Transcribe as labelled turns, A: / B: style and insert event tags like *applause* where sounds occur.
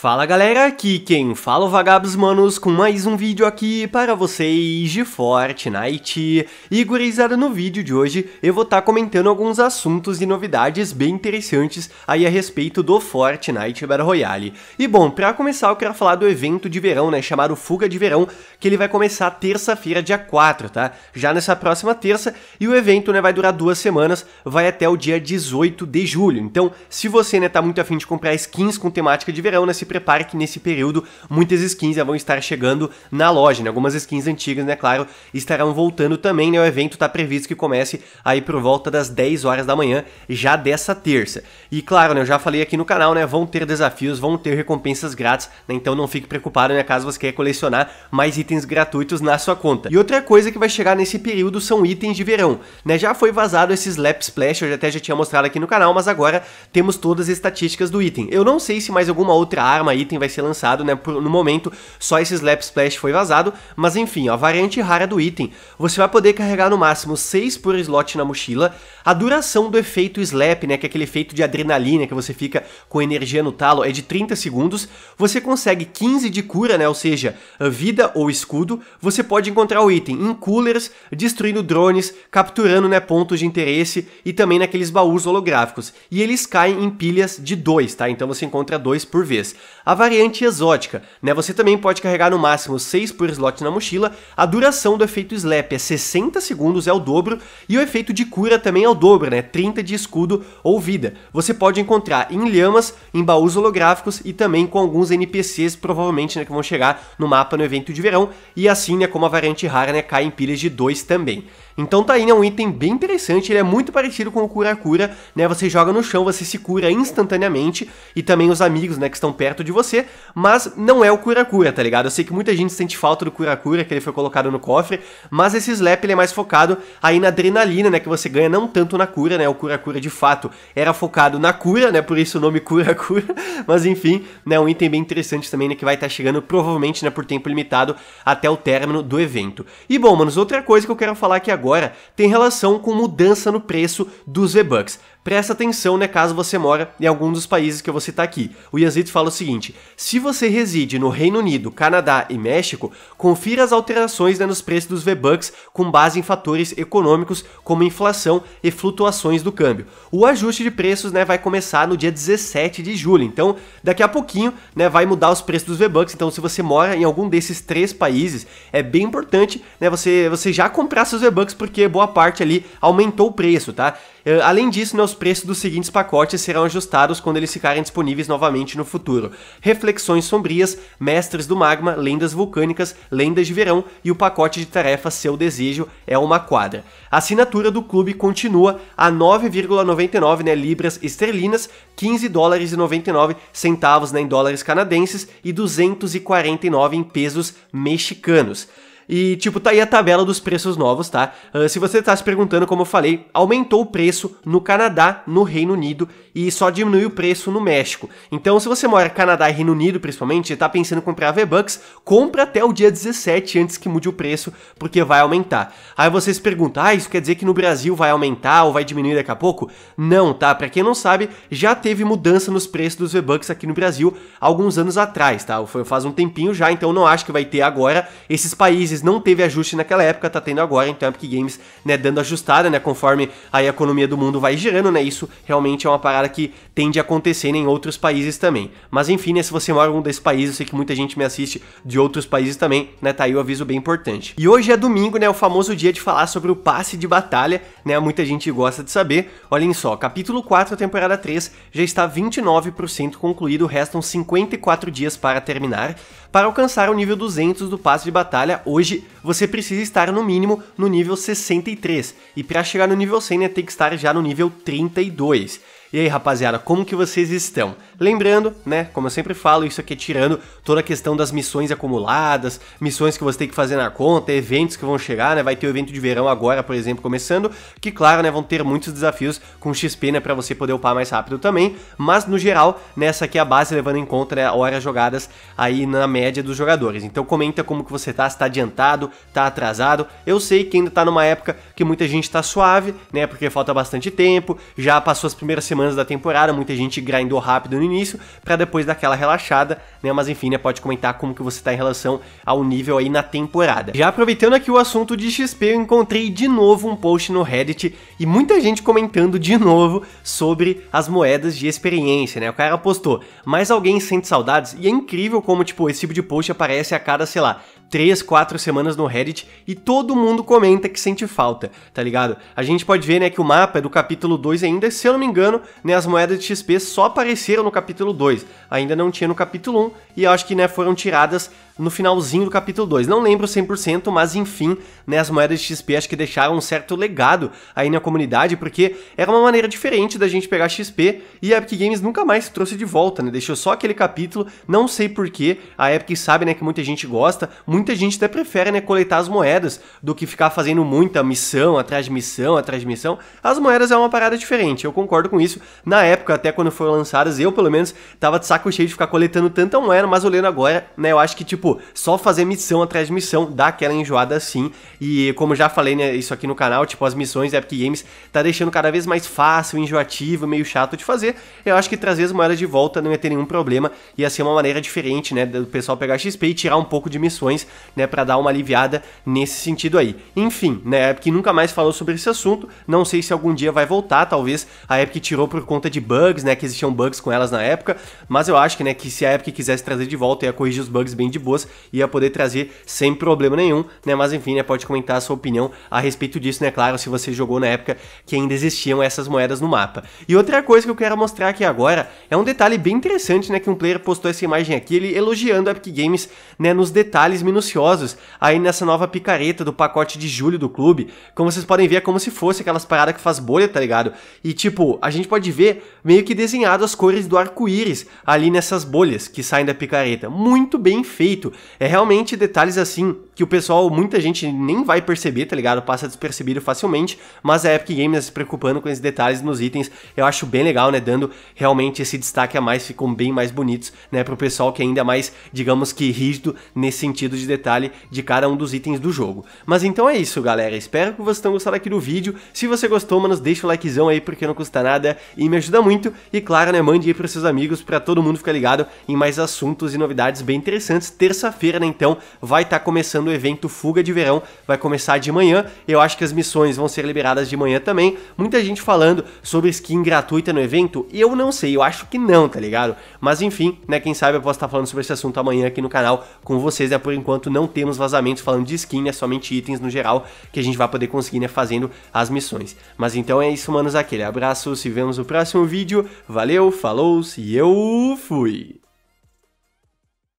A: Fala galera, aqui quem fala é o Vagabos Manos com mais um vídeo aqui para vocês de Fortnite. E gurizada, no vídeo de hoje eu vou estar tá comentando alguns assuntos e novidades bem interessantes aí a respeito do Fortnite Battle Royale. E bom, para começar eu quero falar do evento de verão, né, chamado Fuga de Verão, que ele vai começar terça-feira, dia 4, tá? Já nessa próxima terça, e o evento, né, vai durar duas semanas, vai até o dia 18 de julho. Então, se você, né, tá muito afim de comprar skins com temática de verão, né, prepare que nesse período muitas skins já vão estar chegando na loja, né? Algumas skins antigas, né, claro, estarão voltando também, né? O evento está previsto que comece aí por volta das 10 horas da manhã já dessa terça. E claro, né, eu já falei aqui no canal, né, vão ter desafios, vão ter recompensas grátis, né? Então não fique preocupado, né, caso você queira colecionar mais itens gratuitos na sua conta. E outra coisa que vai chegar nesse período são itens de verão, né? Já foi vazado esses Lap Splash, eu até já tinha mostrado aqui no canal, mas agora temos todas as estatísticas do item. Eu não sei se mais alguma outra área arma item vai ser lançado, né? Por, no momento, só esse Slap Splash foi vazado, mas enfim, ó, a variante rara do item. Você vai poder carregar no máximo 6 por slot na mochila. A duração do efeito Slap, né? Que é aquele efeito de adrenalina que você fica com energia no talo, é de 30 segundos. Você consegue 15 de cura, né? Ou seja, vida ou escudo. Você pode encontrar o item em coolers, destruindo drones, capturando né, pontos de interesse e também naqueles baús holográficos. E eles caem em pilhas de dois, tá? Então você encontra dois por vez. A variante exótica, né? Você também pode carregar no máximo 6 por slot na mochila. A duração do efeito Slap é 60 segundos, é o dobro, e o efeito de cura também é o dobro, né? 30 de escudo ou vida. Você pode encontrar em lhamas, em baús holográficos e também com alguns NPCs, provavelmente, né, que vão chegar no mapa no evento de verão, e assim, né, como a variante rara, né, cai em pilhas de 2 também. Então tá aí, né, um item bem interessante, ele é muito parecido com o cura-cura, né, você joga no chão, você se cura instantaneamente, e também os amigos, né, que estão perto perto de você, mas não é o cura-cura, tá ligado? Eu sei que muita gente sente falta do cura-cura, que ele foi colocado no cofre, mas esse Slap ele é mais focado aí na adrenalina, né, que você ganha não tanto na cura, né, o cura-cura de fato era focado na cura, né, por isso o nome *laughs* cura-cura, mas enfim, né, um item bem interessante também, né, que vai estar tá chegando provavelmente, né, por tempo limitado até o término do evento. E bom, manos, outra coisa que eu quero falar aqui agora tem relação com mudança no preço dos V-Bucks. Presta atenção, né, caso você mora em algum dos países que eu vou citar tá aqui. O Yazid fala o seguinte: se você reside no Reino Unido, Canadá e México, confira as alterações né, nos preços dos V-Bucks com base em fatores econômicos como inflação e flutuações do câmbio. O ajuste de preços né, vai começar no dia 17 de julho, então daqui a pouquinho né, vai mudar os preços dos V-Bucks. Então, se você mora em algum desses três países, é bem importante né, você, você já comprar seus V-Bucks porque boa parte ali aumentou o preço, tá? Eh, além disso, né, os preços dos seguintes pacotes serão ajustados quando eles ficarem disponíveis novamente no futuro: Reflexões Sombrias, Mestres do Magma, Lendas Vulcânicas, Lendas de Verão e o pacote de tarefa Seu Desejo é uma quadra. A assinatura do clube continua a 9,99 né, libras esterlinas, 15 dólares e 99 centavos né, em dólares canadenses e 249 em pesos mexicanos. E, tipo, tá aí a tabela dos preços novos, tá? Uh, se você tá se perguntando, como eu falei, aumentou o preço no Canadá, no Reino Unido e só diminuiu o preço no México. Então, se você mora no Canadá e Reino Unido, principalmente, e tá pensando em comprar V-Bucks, compra até o dia 17 antes que mude o preço, porque vai aumentar. Aí você se pergunta, ah, isso quer dizer que no Brasil vai aumentar ou vai diminuir daqui a pouco? Não, tá? Pra quem não sabe, já teve mudança nos preços dos V-Bucks aqui no Brasil alguns anos atrás, tá? Foi faz um tempinho já, então não acho que vai ter agora. Esses países não teve ajuste naquela época, tá tendo agora, então a Epic Games, né, dando ajustada, né, conforme aí a economia do mundo vai girando, né, isso realmente é uma parada que tende a acontecer em outros países também. Mas enfim, né, se você mora em um desses países, eu sei que muita gente me assiste de outros países também, né, tá aí o um aviso bem importante. E hoje é domingo, né, é o famoso dia de falar sobre o passe de batalha, né, muita gente gosta de saber. Olhem só, capítulo 4, temporada 3, já está 29% concluído, restam 54 dias para terminar, para alcançar o nível 200 do passe de batalha hoje hoje, você precisa estar no mínimo no nível 63, e para chegar no nível 100 né, tem que estar já no nível 32. E aí, rapaziada, como que vocês estão? Lembrando, né, como eu sempre falo, isso aqui é tirando toda a questão das missões acumuladas, missões que você tem que fazer na conta, eventos que vão chegar, né, vai ter o evento de verão agora, por exemplo, começando, que claro, né, vão ter muitos desafios com XP, né, pra você poder upar mais rápido também, mas no geral, nessa aqui é a base, levando em conta, né, horas jogadas aí na média dos jogadores. Então comenta como que você tá, se tá adiantado, tá atrasado, eu sei que ainda tá numa época que muita gente tá suave, né, porque falta bastante tempo, já passou as primeiras semanas semanas da temporada, muita gente grindou rápido no início para depois dar aquela relaxada, né? Mas enfim, né, pode comentar como que você tá em relação ao nível aí na temporada. Já aproveitando aqui o assunto de XP, eu encontrei de novo um post no Reddit e muita gente comentando de novo sobre as moedas de experiência, né? O cara postou, mais alguém sente saudades? E é incrível como, tipo, esse tipo de post aparece a cada, sei lá, 3, 4 semanas no Reddit e todo mundo comenta que sente falta, tá ligado? A gente pode ver, né, que o mapa é do capítulo 2 ainda, se eu não me engano, né, as moedas de XP só apareceram no capítulo 2, ainda não tinha no capítulo 1 e acho que, né, foram tiradas no finalzinho do capítulo 2. Não lembro 100%, mas enfim, né, as moedas de XP acho que deixaram um certo legado aí na comunidade, porque era uma maneira diferente da gente pegar XP e a Epic Games nunca mais trouxe de volta, né? Deixou só aquele capítulo, não sei porquê, a Epic sabe, né, que muita gente gosta, muita gente até prefere, né, coletar as moedas do que ficar fazendo muita missão atrás de missão, atrás de missão. As moedas é uma parada diferente, eu concordo com isso. Na época, até quando foram lançadas, eu pelo menos tava de saco cheio de ficar coletando tanta moeda, mas olhando agora, né, eu acho que tipo Tipo, só fazer missão atrás de missão dá aquela enjoada assim. E como já falei né, isso aqui no canal, tipo, as missões da Epic Games tá deixando cada vez mais fácil, enjoativo, meio chato de fazer. Eu acho que trazer as moedas de volta não ia ter nenhum problema. Ia ser uma maneira diferente, né, do pessoal pegar XP e tirar um pouco de missões, né, para dar uma aliviada nesse sentido aí. Enfim, né, a Epic nunca mais falou sobre esse assunto. Não sei se algum dia vai voltar, talvez a Epic tirou por conta de bugs, né, que existiam bugs com elas na época, mas eu acho que, né, que se a Epic quisesse trazer de volta ia corrigir os bugs bem de boas pessoas ia poder trazer sem problema nenhum, né? Mas enfim, né, pode comentar a sua opinião a respeito disso, né? Claro, se você jogou na época que ainda existiam essas moedas no mapa. E outra coisa que eu quero mostrar aqui agora é um detalhe bem interessante, né? Que um player postou essa imagem aqui, ele elogiando a Epic Games, né? Nos detalhes minuciosos aí nessa nova picareta do pacote de julho do clube. Como vocês podem ver, é como se fosse aquelas paradas que faz bolha, tá ligado? E tipo, a gente pode ver meio que desenhado as cores do arco-íris ali nessas bolhas que saem da picareta. Muito bem feito. É realmente detalhes assim que o pessoal, muita gente nem vai perceber, tá ligado? Passa despercebido facilmente, mas a Epic Games se preocupando com esses detalhes nos itens, eu acho bem legal, né? Dando realmente esse destaque a mais, ficam bem mais bonitos, né? Pro pessoal que é ainda mais, digamos que rígido nesse sentido de detalhe de cada um dos itens do jogo. Mas então é isso, galera. Espero que vocês tenham gostado aqui do vídeo. Se você gostou, mano, deixa o likezão aí porque não custa nada e me ajuda muito. E claro, né? Mande aí pros seus amigos para todo mundo ficar ligado em mais assuntos e novidades bem interessantes. Ter terça-feira, né? Então vai estar tá começando o evento Fuga de Verão, vai começar de manhã. Eu acho que as missões vão ser liberadas de manhã também. Muita gente falando sobre skin gratuita no evento, eu não sei, eu acho que não, tá ligado? Mas enfim, né? Quem sabe eu posso estar tá falando sobre esse assunto amanhã aqui no canal com vocês. É né? por enquanto não temos vazamentos falando de skin, é né? somente itens no geral que a gente vai poder conseguir, né? Fazendo as missões. Mas então é isso, manos. Aquele abraço, se vemos no próximo vídeo. Valeu, falou, e eu fui!